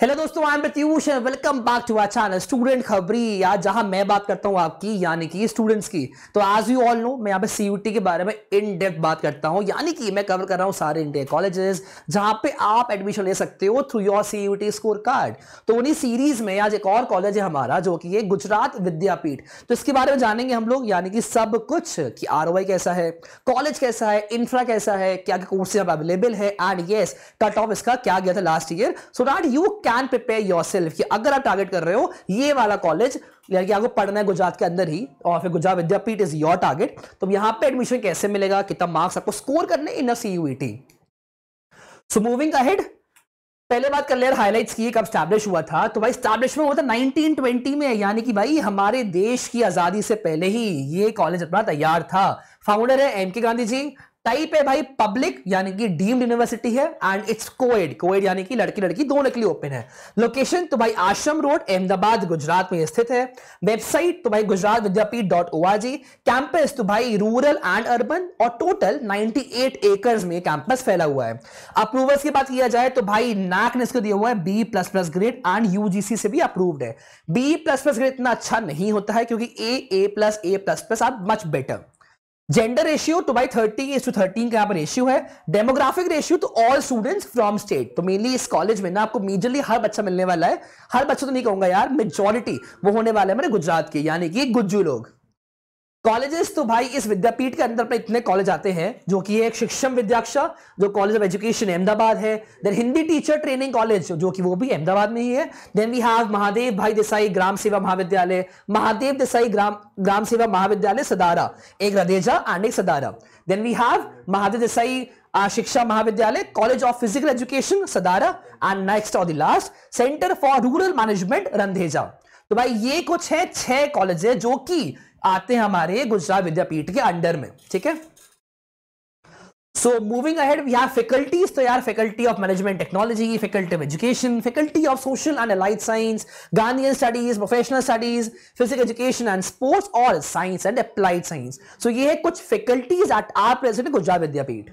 Hello दोस्तों I am Pratyush welcome back to our channel student Khabri या जहां मैं बात करता हूं आपकी यानी कि स्टूडेंट्स की तो आज यू ऑल नो मैं यहां पे सीयूटी के बारे में इन डेप्थ बात करता हूं यानी कि मैं कवर कर रहा हूं सारे इंडिया कॉलेजेस जहां पे आप एडमिशन ले सकते हो through your C score card तो उन्हीं सीरीज में आज एक और कॉलेज है हमारा जो कि है गुजरात विद्यापीठ तो इसके बारे में जानेंगे हम लोग यानी कि सब कुछ कि आर कैसा है कॉलेज कैसा है इंफ्रा कैसा है क्या क्या कोर्सेज अवेलेबल है एंड येस कट ऑफ इसका क्या गया था last year so that you can prepare yourself कि अगर आप टारगेट कर रहे हो ये वाला कॉलेज यानी कि आपको पढ़ना है गुजरात के अंदर ही और फिर Gujarat Vidyapith is your target तो यहां पे एडमिशन कैसे मिलेगा कितना मार्क्स आपको स्कोर करने in CUET so moving ahead पहले बात कर ले हाईलाइट्स की कब स्टैब्लिश हुआ था तो भाई स्टैब्लिश हुआ था 1920 में यानी कि भाई हमारे देश की आज़ादी से पहले ही ये कॉलेज अपना तैयार था फाउंडर है एम के गांधी जी टाइप है भाई पब्लिक यानी कि डीम्ड यूनिवर्सिटी है एंड इट्स कोएड कोएड यानी कि लड़की लड़की दोनों के लिए ओपन है लोकेशन तो भाई आश्रम रोड अहमदाबाद गुजरात में स्थित है वेबसाइट तो भाई Gujarat Vidyapith dot O R G campus तो भाई रूरल एंड अर्बन और टोटल नाइनटी एट एकर्स में कैंपस फैला हुआ है अप्रूवल्स की बात किया जाए तो भाई नाक ने इसको दिया हुआ है B plus plus grade and UGC से भी अप्रूव्ड है बी प्लस प्लस ग्रेड इतना अच्छा नहीं होता है क्योंकि A A plus A plus plus are much better gender ratio तो भाई थर्टी इज टू थर्टीन का यहाँ पर रेशियो है डेमोग्राफिक रेशियो तो ऑल स्टूडेंट्स फ्रॉम स्टेट तो मेनली इस कॉलेज में ना आपको मेजरली हर बच्चा मिलने वाला है हर बच्चा तो नहीं कहूंगा यार मेजोरिटी वो होने वाला है मेरे गुजरात के यानी कि गुज्जू लोग कॉलेजेस तो भाई इस विद्यापीठ के अंदर पर इतने कॉलेज आते हैं जो कि एक शिक्षम विद्याक्षा जो कॉलेज ऑफ एजुकेशन अहमदाबाद है then Hindi teacher training college जो कि वो भी अहमदाबाद में ही है देन वी हैव महादेव भाई देसाई ग्राम सेवा महाविद्यालय महादेव देसाई ग्राम ग्राम सेवा महाविद्यालय सदारा एक रदेजा एंड एक Sadra then we have Mahadev Desai Shiksha Mahavidyalaya college of physical education Sadra and next of the last centre for rural management Randheja तो भाई ये कुछ है छह कॉलेज है जो कि आते हैं हमारे गुजरात विद्यापीठ के अंडर में ठीक है so moving ahead we have faculties तो यार faculty of management technology faculty of education faculty of social and allied science Gandhi studies professional studies physical education and sports और science and applied science so ये है कुछ faculties at our present Gujarat Vidyapith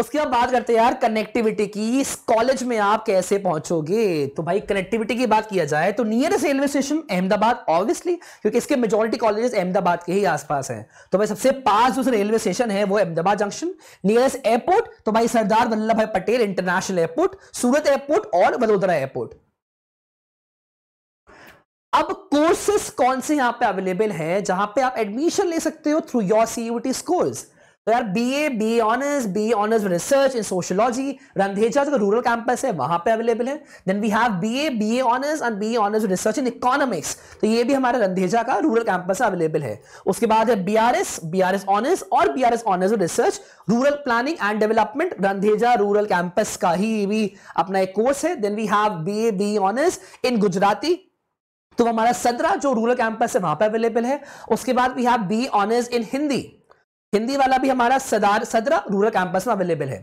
उसके बाद बात करते हैं यार कनेक्टिविटी की इस कॉलेज में आप कैसे पहुंचोगे तो भाई कनेक्टिविटी की बात किया जाए तो nearest railway station Ahmedabad obviously क्योंकि इसके मेजोरिटी कॉलेजेस अहमदाबाद के ही आसपास हैं तो भाई सबसे पास जो रेलवे स्टेशन है वो अहमदाबाद जंक्शन नियरेस्ट एयरपोर्ट तो भाई Sardar Vallabhbhai Patel international airport Surat airport और वडोदरा एयरपोर्ट अब कोर्सेस कौन से यहां पे अवेलेबल है जहां पे आप एडमिशन ले सकते हो थ्रू योर सीयूटी स्कोर्स तो यार B A B honours B honours research in sociology Randheja जो रूरल कैंपस है वहां पे अवेलेबल है then we have B A B A honours and B honours research in economics तो ये भी हमारा रंधेजा का रूरल कैंपस अवेलेबल है उसके बाद है B R S B R S honours और B R S honours research rural planning and development Randheja rural campus का ही भी अपना एक कोर्स है then we have B A B honours in Gujarati तो हमारा सदरा जो रूरल कैंपस है वहां पर अवेलेबल है उसके बाद we have B honours in Hindi Hindi वाला भी हमारा सदार सदरा रूरल कैंपस में अवेलेबल है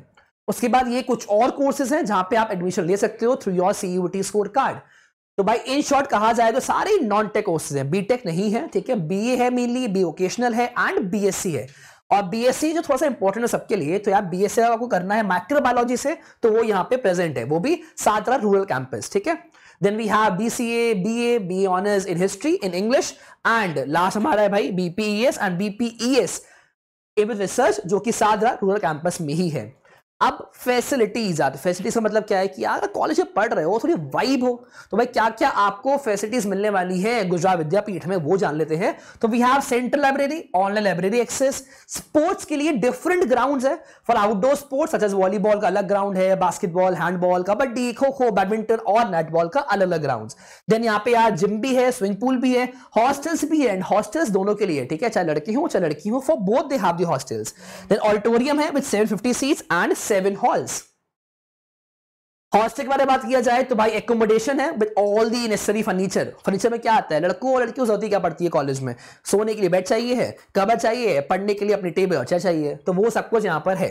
उसके बाद ये कुछ और कोर्सेज हैं जहां पे आप एडमिशन ले सकते हो through your CUET score card तो भाई इन शॉर्ट कहा जाए तो सारे नॉन टेक कोर्सेज हैं बीटेक नहीं है ठीक है बीए है मेनली बी वोकेशनल है एंड बीएससी है और बीएससी जो थोड़ा सा इंपॉर्टेंट है सबके लिए तो यार बीएससी आपको करना है माइक्रोबायोलॉजी से तो वो यहाँ पे प्रेजेंट है वो भी सातरा रूरल कैंपस ठीक है then we have B C A B A B honours in history in English and last हमारा है भाई BPES and BPES table research जो कि सादरा रूरल कैंपस में ही है अब फैसिलिटीज आते फैसिलिटीज का मतलब क्या है कि यार कॉलेज में पढ़ रहे हो थोड़ी वाइब हो तो भाई क्या क्या आपको फैसिलिटीज मिलने वाली है गुजरात विद्यापीठ में वो जान लेते हैं तो we have central library online library access sports के लिए डिफरेंट ग्राउंड है for outdoor sports such as volleyball का अलग ग्राउंड है बास्केटबॉल हैंडबॉल कबड्डी खो खो बैडमिंटन और नेटबॉल का अलग अलग ग्राउंड देन यहाँ पे यार जिम भी है स्विमिंग पूल भी है हॉस्टल्स भी है एंड हॉस्टल्स दोनों के लिए ठीक है चाहे लड़की हो चाहे लड़की हो for both they have the hostels then auditorium है with seven fifty seats and seven halls hostel के बारे में बात किया जाए तो भाई एकोमोडेशन है with all the necessary furniture furniture में क्या आता है लड़कों और लड़कियों जरूरत क्या पड़ती है कॉलेज में सोने के लिए बेड चाहिए है कवर चाहिए पढ़ने के लिए अपनी टेबल और चेयर चाहिए तो वो सब कुछ यहाँ पर है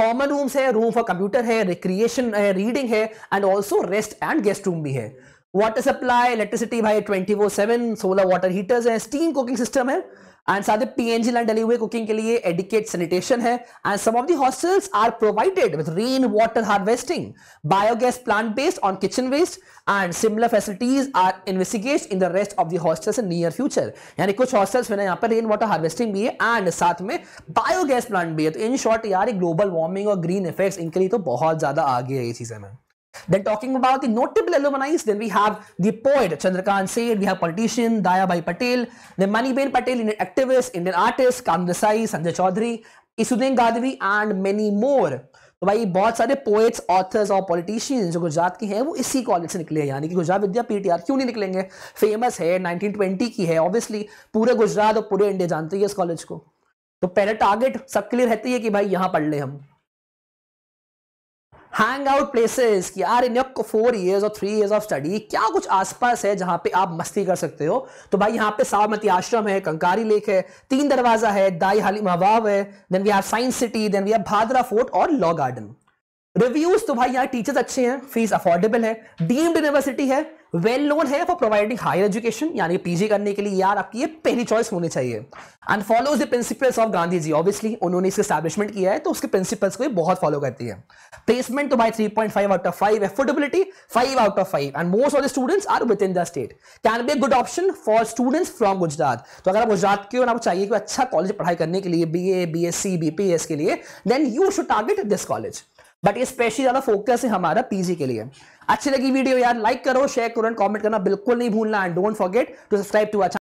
कॉमन रूम्स है रूम फॉर कंप्यूटर है रिक्रिएशन है रीडिंग है and also rest and guest room भी है वाटर सप्लाई इलेक्ट्रिसिटी भाई twenty four seven solar water heaters है स्टीम कुकिंग सिस्टम है एंड साथ ही पीएनजी लाइन डली हुई कुकिंग के लिए एडिकेट सैनिटेशन है and some of the hostels are provided with rain water harvesting biogas plant based on kitchen waste and similar facilities are investigate in the rest of the hostels in near future यानी कुछ hostels में यहाँ पर rain water harvesting भी है and साथ में biogas plant भी है तो इन शॉर्ट यार ग्लोबल वार्मिंग और ग्रीन इफेक्ट इनके लिए तो बहुत ज्यादा आगे है ये चीजें ma'am Then talking about the notable alumni, then we have the poet Chandrakant Seth, we have politician Dayabai Patel, then Maniben Patel, Indian activist, Indian artist, Kam Sanjay Chaudhary, Isudin Gadvi and many more. तो भाई बहुत सारे poets authors और politicians जो गुजरात के हैं वो इसी कॉलेज से निकले हैं यानी कि गुजरात विद्या पीटीआर क्यों नहीं निकलेंगे फेमस है 1920 की है ऑब्वियसली पूरे गुजरात और पूरे इंडिया जानते हैं इस कॉलेज को तो पहले टारगेट सबके लिए रहती है कि भाई यहाँ पढ़ लें हम हैंग आउट प्लेसेस यार इन योर फोर ईयर्स और थ्री ईयर्स ऑफ स्टडी क्या कुछ आसपास है जहां पे आप मस्ती कर सकते हो तो भाई यहाँ पे साबरमती आश्रम है कंकारी लेक है तीन दरवाजा है दाई हाली हवाब है then we have science city then we have Bhadra fort और लॉ गार्डन रिव्यूज तो भाई यहाँ टीचर्स अच्छे हैं फीस अफोर्डेबल है डीम्ड यूनिवर्सिटी है वेल नोन है फॉर प्रोवाइडिंग हायर एजुकेशन यानी पीजी करने के लिए यार आपकी ये पहली चॉइस होनी चाहिए and follow the principles of Gandhi ji obviously उन्होंने इसे स्टैब्लिशमेंट किया है तो उसके प्रिंसिपल्स को बहुत फॉलो करती है प्लेसमेंट तो point five out of five affordability five out of five and most of the students are within the state can be a good option for students from Gujarat तो अगर आप गुजरात के और आपको चाहिए कि अच्छा कॉलेज पढ़ाई करने के लिए B A B S C B P S के लिए then you should target this college but ये स्पेशली ज्यादा फोकस है हमारा पीजी के लिए अच्छी लगी वीडियो यार लाइक करो शेयर करो एंड कमेंट करना बिल्कुल नहीं भूलना and don't forget to subscribe to अच्छा